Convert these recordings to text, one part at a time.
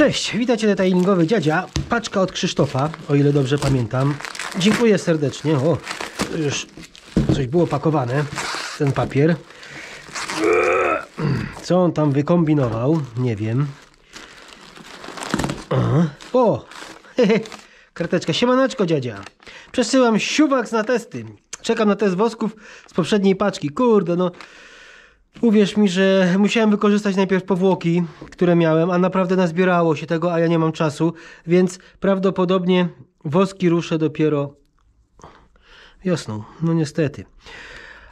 Cześć, witajcie detailingowy dziadzia. Paczka od Krzysztofa, o ile dobrze pamiętam. Dziękuję serdecznie. O, już coś było pakowane, ten papier. Co on tam wykombinował? Nie wiem. Aha. O! Hehe. Karteczka. Siemaneczko, dziadzia. Przesyłam siuwak na testy. Czekam na test wosków z poprzedniej paczki. Kurde, no... Uwierz mi, że musiałem wykorzystać najpierw powłoki, które miałem, a naprawdę nazbierało się tego, a ja nie mam czasu, więc prawdopodobnie woski ruszę dopiero wiosną. No niestety.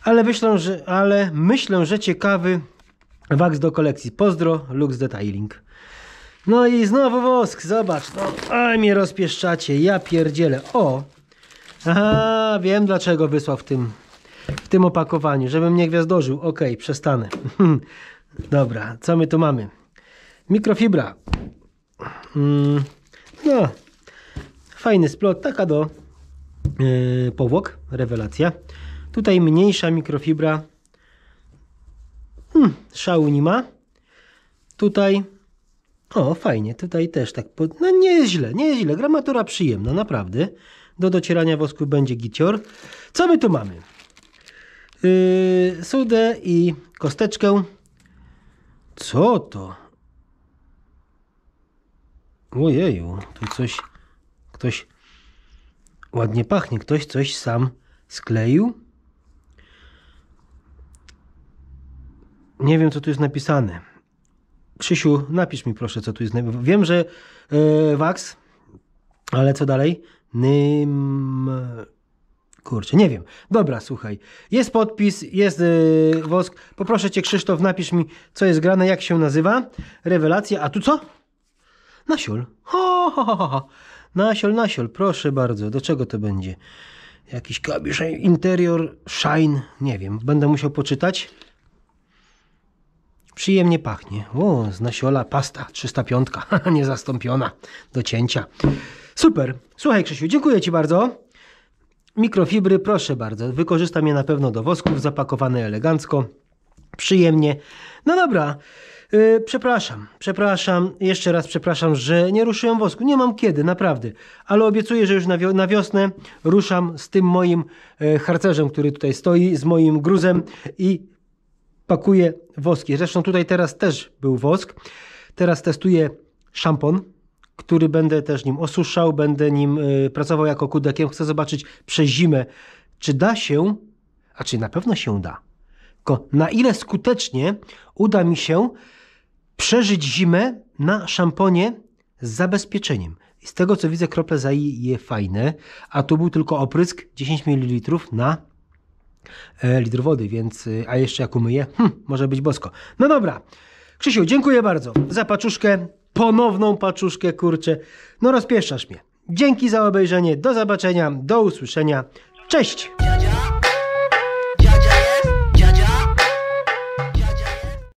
Ale myślę, że, ale myślę, że ciekawy waks do kolekcji. Pozdro, Lux Detailing. No i znowu wosk, zobacz. No, a mnie rozpieszczacie, ja pierdzielę. O! Aha, wiem dlaczego wysłał w tym w tym opakowaniu, żebym nie gwiazdożył. Ok, przestanę. Dobra, co my tu mamy? Mikrofibra. Mm, no, fajny splot, taka do yy, powłok, rewelacja. Tutaj mniejsza mikrofibra. Hmm, szału nie ma. Tutaj, o fajnie, tutaj też tak, po, no nie jest źle, nie jest źle. Gramatura przyjemna, naprawdę. Do docierania wosku będzie gicior. Co my tu mamy? Yy, i kosteczkę. Co to? Ojeju, tu coś, ktoś ładnie pachnie. Ktoś coś sam skleił. Nie wiem, co tu jest napisane. Krzysiu, napisz mi proszę, co tu jest. Wiem, że yy, wax, ale co dalej? Nym... Kurczę, nie wiem. Dobra, słuchaj. Jest podpis, jest yy, wosk. Poproszę Cię, Krzysztof, napisz mi, co jest grane, jak się nazywa. Rewelacja. A tu co? Nasiol. Ho, ho, ho, ho. Nasiol, nasiol. Proszę bardzo. Do czego to będzie? Jakiś kabisz, interior, shine. Nie wiem. Będę musiał poczytać. Przyjemnie pachnie. O, z nasiola pasta 305. Niezastąpiona. Do cięcia. Super. Słuchaj, Krzysiu, dziękuję Ci bardzo. Mikrofibry, proszę bardzo. Wykorzystam je na pewno do wosków, zapakowane elegancko, przyjemnie. No dobra, yy, przepraszam, przepraszam, jeszcze raz przepraszam, że nie ruszyłem wosku. Nie mam kiedy, naprawdę. Ale obiecuję, że już na, wio na wiosnę ruszam z tym moim yy, harcerzem, który tutaj stoi, z moim gruzem i pakuję woski. Zresztą tutaj teraz też był wosk. Teraz testuję szampon który będę też nim osuszał, będę nim y, pracował jako kudekiem. Chcę zobaczyć przez zimę, czy da się, a czy na pewno się da. Tylko na ile skutecznie uda mi się przeżyć zimę na szamponie z zabezpieczeniem. z tego co widzę, krople zaje fajne, a tu był tylko oprysk 10 ml na e, litr wody, więc y, a jeszcze jak umyję, hm, może być bosko. No dobra. Krzysiu, dziękuję bardzo za paczuszkę ponowną paczuszkę, kurczę. No rozpieszczasz mnie. Dzięki za obejrzenie, do zobaczenia, do usłyszenia. Cześć!